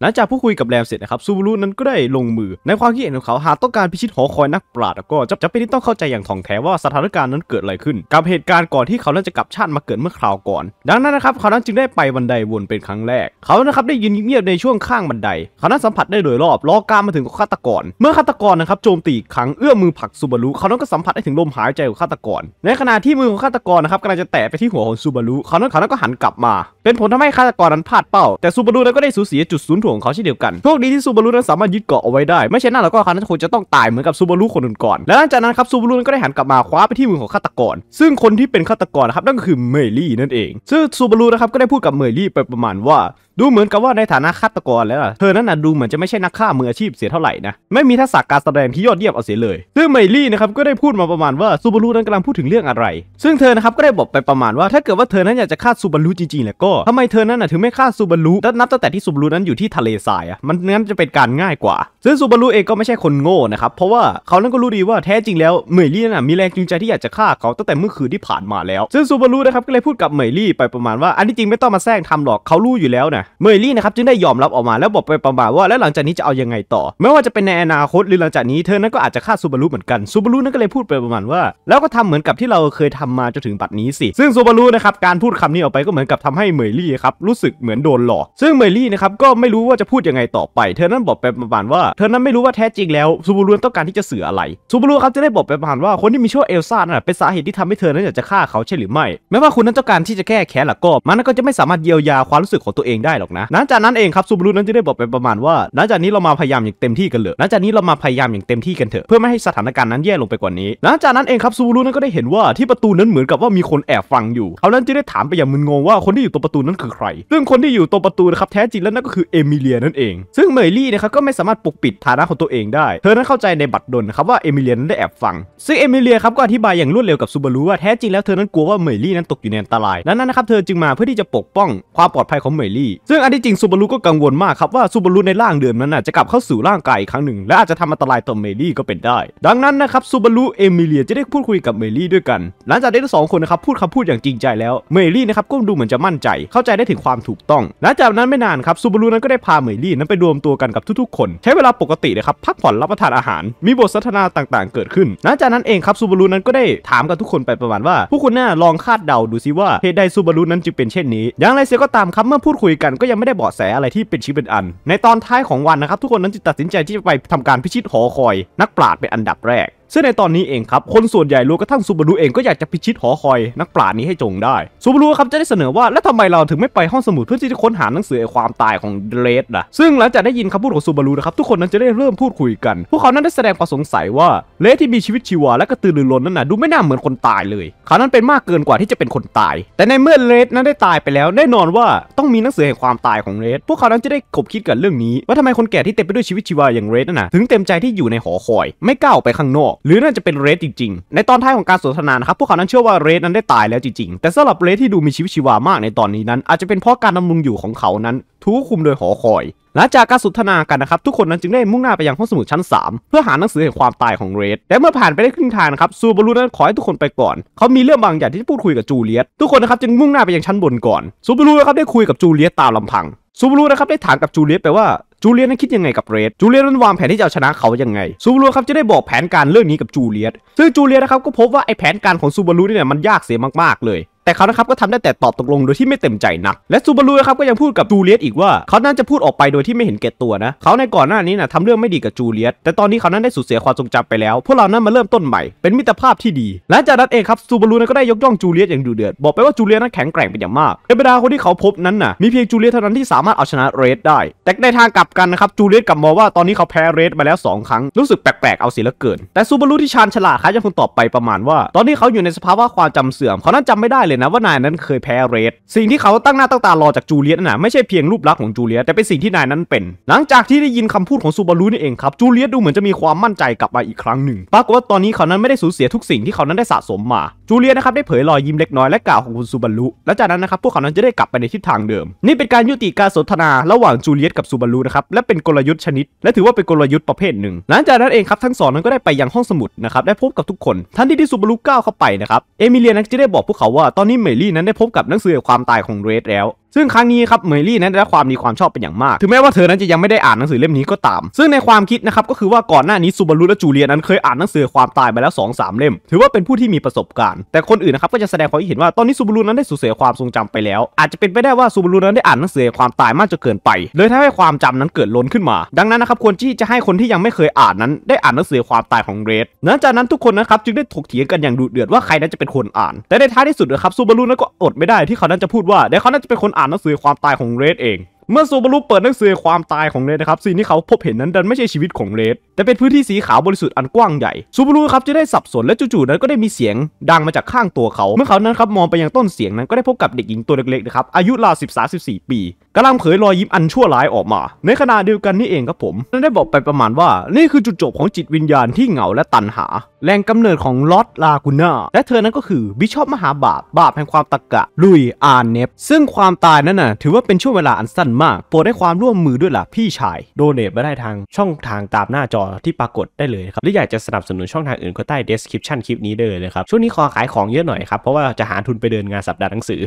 หลังจากพูดคุยกับแรมเสร็จนะครับซูบูรุนั้นก็ได้ลงมือ ในความคิดเห็นของเขาหากต้องการพิชิตหอคอยนักปราดก็จะจะเป็นที่ต้องเข้าใจอย่างถ่องแท้ว่าสถานการณ์นั้นเกิดอะไรขึ้น กับเหตุการณ์ก่อนที่เขานั้นจะกลับชาติมาเกิดเมื่อคราวก่อน ดังนั้นนะครับเขานั้นจึงได้ไปบันไดวนเป็นครั้งแรกเขานะครับได้ยืนเงียบในช่วงข้างบันได เขานั้นสัมผัสได้โดยรอบล้อการมาถึงฆาตกรเมื่อฆาตกรนะครับโจมตีครั้งเอื้อมมือผลักซูบารุเขานั้นก็สัมผัสได้ถึงลมหายใจของฆาตกรในขณะที่มือของฆาตกรนะครับกำลังจะแตะไปที่หัวของซูบารุเขานั้นเขานั้นก็หันกลับมา เป็นผลทำให้ฆาตกรนั้นพลาดเป้าแต่ซูบารุนั้นก็ได้สูญเสียจุดศูนย์ถ่วงเขาเช่นเดียวกันโชคดีที่ซูบารุนั้นสามารถยึดเกาะเอาไว้ได้ ไม่เช่นนั้นแล้วก็คขานั้นคงจะต้องตายเหมือนกับซูบารุคนอื่นก่อน และหลังจากนั้นครับซูบารุก็ได้หันกลับมาคว้าไปที่มือของฆาตกรซึ่งคนที่เป็นฆาตกรครับนั่นก็คือเมลี่นั่นเอง ซึ่งซูบารุนะครับก็ได้พูดกับเมลี่ไปประมาณว่า ดูเหมือนกับว่าในฐานะฆาตกรแล้ว เธอนั้นน่ะดูเหมือนจะไม่ใช่นักฆ่ามืออาชีพเสียเท่าไหร่นะไม่มีทักษะการแสดงที่ยอดเยี่ยมเอาเสียเลยซึ่งเมลี่นะครับก็ได้พูดมาประมาณว่าซูบารุนั้นกำลังพูดถึงเรื่องอะไรซึ่งเธอนะครับก็ได้บอกไปประมาณว่า ถ้าเกิดว่าเธอนั้นอยากจะฆ่าซูบารุจริงๆแล้วก็ทำไมเธอนั้นน่ะถึงไม่ฆ่าซูบารุนับตั้งแต่ที่ซูบารุนั้นอยู่ที่ทะเลทรายอะมันงั้นจะเป็นการง่ายกว่า ซึ่งซูบารุเองก็ไม่ใช่คนโง่นะครับ เพราะว่าเขานั้นก็รู้ดีว่าแท้จริงแล้วเหมยลี่น่ะมีแรงจูงใจที่อยากจะฆ่าเขาตั้งแต่เมื่อคืนที่ผ่านมาแล้ว ซึ่งซูบารุนะครับก็เลยพูดกับเหมยลี่ไปประมาณว่าอันที่จริงไม่ต้องมาแซงทำหรอกเขารู้อยู่แล้วนะเหมยลี่นะครับจึงได้ยอมรับออกมาแล้วบอกไปประมาณว่าแล้วหลังจากนี้จะเอายังไงต่อ ไม่ว่าจะเป็นในอนาคตหรือหลังจากนี้เธอนั้นก็อาจจะฆ่าซูบารุเหมือนกันซูบารุนั้นก็เลยพูดไปประมาณว่า แล้วก็ทำเหมือนกับที่เราเคยทำมาจนถึงบัดนี้สิ ซึ่งซูบารุนะครับการพูดคำนี้ออกไปก็เหมือนกับทำให้เหมยลี่ครับรู้สึกเหมือนโดนหลอก ซึ่งเหมยลี่นะครับก็ไม่รูู้ว่าจะพูดยังไงต่อไป เธอนั้นบอกไปประมาณว่า เธอนั้นไม่รู้ว่าแท้จริงแล้วซูบูรุนต้องการที่จะเสืออะไร ซูบูรุนเขาจะได้บอกไปประมาณว่า คนที่มีชื่อเอลซ่าน่ะเป็นสาเหตุที่ทำให้เธอนั้นอยากจะฆ่าเขาใช่หรือไม่แม้ว่าคุณนั้นต้องการที่จะแก้แค้นล่ะก็ มันก็จะไม่สามารถเยียวยาความรู้สึกของตัวเองได้หรอกนะ หลังจากนั้นเองครับซูบูรุนนั้นจะได้บอกไปประมาณว่าหลังจากนี้เรามาพยายามอย่างเต็มที่กันเลยหลังจากนี้เรามาพยายามอย่างเต็มที่กันเถอะเพื่อไม่ให้สถานการณ์นั้นแย่ลงไปกว่านี้หลังจากนั้นเองครับซูบูรุนนั้นก็ได้เห็นว่าที่ประตูนั้นเหมือนกับว่ามีคนแอบฟังอยู่เขานั้นจะได้ถามไปอย่างมึนงงว่าคนที่อยู่ตรงประตูนั้นคือใครซึ่งคนที่อยู่ตรงประตูนะครับแท้จริงแล้วนั่นก็คือเอมิิเลียนั่นเอง ซึ่งเมยลี่นะครับก็ไม่สามารถปกปิดฐานะของตัวเองได้ เธอนั้นเข้าใจในบัตรดลครับว่าเอมิเลียนั้นได้แอบฟัง ซึ่งเอมิเลียครับก็อธิบายอย่างรวดเร็วกับซูบารุว่าแท้จริงแล้วเธอนั้นกลัวว่า เมยลี่นั้นตกอยู่ในอันตรายดังนั้นนะครับเธอจึงมาเพื่อที่จะปกป้องความปลอดภัยของเมยลี่ ซึ่งอันที่จริงซูบารุก็กังวลมากครับว่าซูบารุในร่างเดิมนั้นจะกลับเข้าสู่ร่างกายอีกครั้งหนึ่งและอาจจะทำอันตรายต่อเมยลี่ก็เป็นได้ ดังนั้นนะครับซูบารุเอมิเลียจะได้พูดคุยกับเมยลี่ด้วยกันหลังจากได้ทั้งสองคนนะครับพูดคำพูดอย่างจริงใจแล้วเมยลี่นะครับก็ดูเหมือนจะมั่นใจเข้าใจได้ถึงความถูกต้อง หลังจากนั้นไม่นานครับซูบารุนั้นก็ได้พาเหมยลี่นั้นไปรวมตัวกันกับทุกๆ คน ใช้เวลาปกติเลยครับพักผ่อนรับประทานอาหาร มีบทสนทนาต่าง ๆเกิดขึ้นหลังจากนั้นเองครับซูบารุนั้นก็ได้ถามกับทุกคนไปประมาณว่าผู้คุณน่าลองคาดเดาดูซิว่าเหตุใดซูบารุนั้นจึงเป็นเช่นนี้อย่างไรเสียก็ตามครับเมื่อพูดคุยกันก็ยังไม่ได้เบาะแสอะไรที่เป็นชิ้นเป็นอัน ในตอนท้ายของวันนะครับทุกคนนั้นจึงตัดสินใจที่จะไปทำการพิชิตหอคอยนักปราชญ์เป็นอันดับแรกซึ่งในตอนนี้เองครับ คนส่วนใหญ่รู้กระทั่งซูบารุเองก็อยากจะพิชิตหอคอยนักปราชญ์นี้ให้จงได้ซูบารุครับจะได้เสนอว่า แล้วทำไมเราถึงไม่ไปห้องสมุดเพื่อที่จะค้นหาหนังสือความตายของเรสล่ะซึ่งหลังจากได้ยินคำพูดของซูบารุนะครับ ทุกคนนั้นจะได้เริ่มพูดคุยกัน พวกเขานั้นได้แสดงความสงสัยว่าเลสที่มีชีวิตชีวาและกระตือรือร้นนั้นนะดูไม่น่าเหมือนคนตายเลยเขานั้นเป็นมากเกินกว่าที่จะเป็นคนตาย แต่ในเมื่อเลสนั้นได้ตายไปแล้วแน่นอนว่าต้องมีหนังสือแห่งความตายของเลสพวกเขานั้นจะได้คบคิดกันเรื่องนี้ ว่าทำไมคนแก่ที่เต็มไปด้วยชีวิตชีวาอย่างเรดนนะถึงเต็มใจที่อยู่ในหอคอย ไม่ก้าวไปข้างนอกหรือน่าจะเป็นเรดจริงๆ ในตอนท้ายของการสนทนานะครับพวกเขานั้นเชื่อว่าเรดนั้นได้ตายแล้วจริงๆ แต่สำหรับเรดที่ดูมีชีวิตชีวามากในตอนนี้นั้นอาจจะเป็นเพราะการดำรงอยู่ของเขานั้นถูกคุมโดยหอคอย หลังจากการสนทนากันนะครับทุกคนนั้นจึงได้มุ่งหน้าไปยังห้องสมุดชั้น 3 เพื่อหาหนังสือแห่งความตายของเรดและเมื่อผ่านไปได้ครึ่งทางนะครับซูบารุนั้นขอให้ทุกคนไปก่อน เขามีเรื่องบางอย่างที่จะพูดคุยกับจูเลียตทุกคนนะครับจึงมุ่งหน้าไปยังชั้นบนก่อนซูบารุนะครับได้คุยกับจูเลียตตามลำพังซูบารุนะครับได้ถามกับจูเลียตไปว่าจูเลียนนั้นคิดยังไงกับเรด จูเลียนนั้นวางแผนที่จะเอาชนะเขายังไงซูบารุครับจะได้บอกแผนการเรื่องนี้กับจูเลียนซึ่งจูเลียนนะครับก็พบว่าไอแผนการของซูบารุเนี่ยมันยากเสียมากๆเลยแต่เขานะครับก็ทำได้แต่ตอบตกลงโดยที่ไม่เต็มใจนะและซูบารุครับก็ยังพูดกับจูเลียตอีกว่าเขาน่าจะพูดออกไปโดยที่ไม่เห็นแก่ตัวนะเขาในก่อนหน้านี้นะทำเรื่องไม่ดีกับจูเลียตแต่ตอนนี้เขานั้นได้สูญเสียความทรงจำไปแล้วพวกเรานั้นมาเริ่มต้นใหม่เป็นมิตรภาพที่ดี หลังจากนั้นเองครับซูบารุนันก็ได้ยกย่องจูเลียตอย่างดุเดือดบอกไปว่าจูเลียตนั้นแข็งแกร่งเป็นอย่างมากในบรรดาคนที่เขาพบนั้นนะมีเพียงจูเลียตเท่านั้นที่สามารถเอาชนะเรดได้แต่ในทางกลับกันนะครับจูเลียตกับมองว่าตอนนี้เขาแพ้เรดมาแล้ว2ครั้งรู้สึกแปลกๆเอาเสียละเกิน แต่ซูบารุที่ชาญฉลาดครับยังคงตอบไปประมาณว่า ตอนนี้เขาอยู่ในสภาวะความจำเสื่อมเขานั้นจำไม่ได้เลเลยนะว่านายนั้นเคยแพ้เรด สิ่งที่เขาตั้งหน้าตั้งตารอจากจูเลียตน่ะไม่ใช่เพียงรูปลักษณ์ของจูเลียตแต่เป็นสิ่งที่นายนั้นเป็น หลังจากที่ได้ยินคำพูดของซูบารุนี่เองครับจูเลียตดูเหมือนจะมีความมั่นใจกลับมาอีกครั้งหนึ่ง ปรากฏว่าตอนนี้เขานั้นไม่ได้สูญเสียทุกสิ่งที่เขานั้นได้สะสมมา จูเลียตนะครับได้เผยรอยยิ้มเล็กน้อย และกล่าวของคุณซูบารุ และจากนั้นนะครับพวกเขานั้นจะได้กลับไปในทิศทางเดิม นี่เป็นการยุติการสนทนาระหว่างจูเลียตกับซูบารุนะครับและเป็นกลยุทธ์ชนิด และถือว่าเป็นกลยุทธ์ประเภทหนึ่ง หลังจากนั้นเองครับทั้งสองนั้นก็ได้ไปยังห้องสมุดนะครับได้พบกับทุกคนทันทีที่ซูบารุก้าวเข้าไปนะครับเอมิเลียนั้นจะได้บอกพวกเขาว่าตนี่เมลี่นั้นได้พบกับหนังสือความตายของเรดแล้วซึ่งครั้งนี้ครับเมลี่นั้นได้ความดีความชอบเป็นอย่างมาก ถึงแม้ว่าเธอนั้นจะยังไม่ได้อ่านหนังสือเล่มนี้ก็ตาม ซึ่งในความคิดนะครับ ก็คือว่าก่อนหน้านี้ซูบารุและจูเลียนั้นเคยอ่านหนังสือความตายมาแล้ว2อสเล่ม ถือว่าเป็นผู้ที่มีประสบการณ์ แต่คนอื่นนะครับก็จะแสดงความเห็นว่าตอนนี้ซูบารุนั้นได้สูญเสียความทรงจำไปแล้วอาจจะเป็นไปได้ว่าซูบารุนั้นได้อ่านหนังสือความตายมากจนเกินไปเลยทำให้ความจำนั้นเกิดล้นขึ้นมา ดังนั้นนะครับควรที่จะให้คนที่ยังไม่เคยอ่านนั้นได้อ่านหนังสือความตายของเรดหลังจากนั้นทุกคนนะครับจึงได้ถกเถียงกันอย่างดุเดือดว่าใครนั้นจะเป็นคนอ่านแต่ในท้ายที่สุดนะครับซูบารุนั้นก็อดไม่ได้ที่เขานั้นจะพูดว่าเดี๋ยวเขานั้นจะเป็นคนอ่านานหนังสือความตายของเรดเอง เมื่อซูบารุเปิดหนังสือความตายของเรดนะครับสิ่งที่เขาพบเห็นนั้นดันไม่ใช่ชีวิตของเรดแต่เป็นพื้นที่สีขาวบริสุทธิ์อันกว้างใหญ่ซูบารุครับจะได้สับสนและจู่ๆนั้นก็ได้มีเสียงดังมาจากข้างตัวเขาเมื่อเขานั้นครับมองไปยังต้นเสียงนั้นก็ได้พบกับเด็กหญิงตัวเล็กๆนะครับอายุราวสิบสามสิบสี่ปีกำลังเผยรอยยิ้มอันชั่วร้ายออกมา ในขณะเดียวกันนี่เองครับผมนั้นได้บอกไปประมาณว่า นี่คือจุดจบของจิตวิญญาณที่เหงาและตันหา แรงกำเนิดของลอตลากุน่าและเธอนั้นก็คือบิชอปมหาบาป บาปแห่งความตะกะ ลุยอาเนฟซึ่งความตายนั้นน่ะ ถือว่าเป็นช่วงเวลาอันสั้นมาก โปรดให้ความร่วมมือด้วยล่ะพี่ชาย โดเนทมาได้ทางช่องทางตามหน้าจอที่ปรากฏได้เลยครับหรืออยากจะสนับสนุนช่องทางอื่นก็ใต้เดสคริปชั่นคลิปนี้เลยนะครับช่วงนี้ขอขายของเยอะหน่อยครับเพราะว่าจะหาทุนไปเดินงานสัปดาห์หนังสือ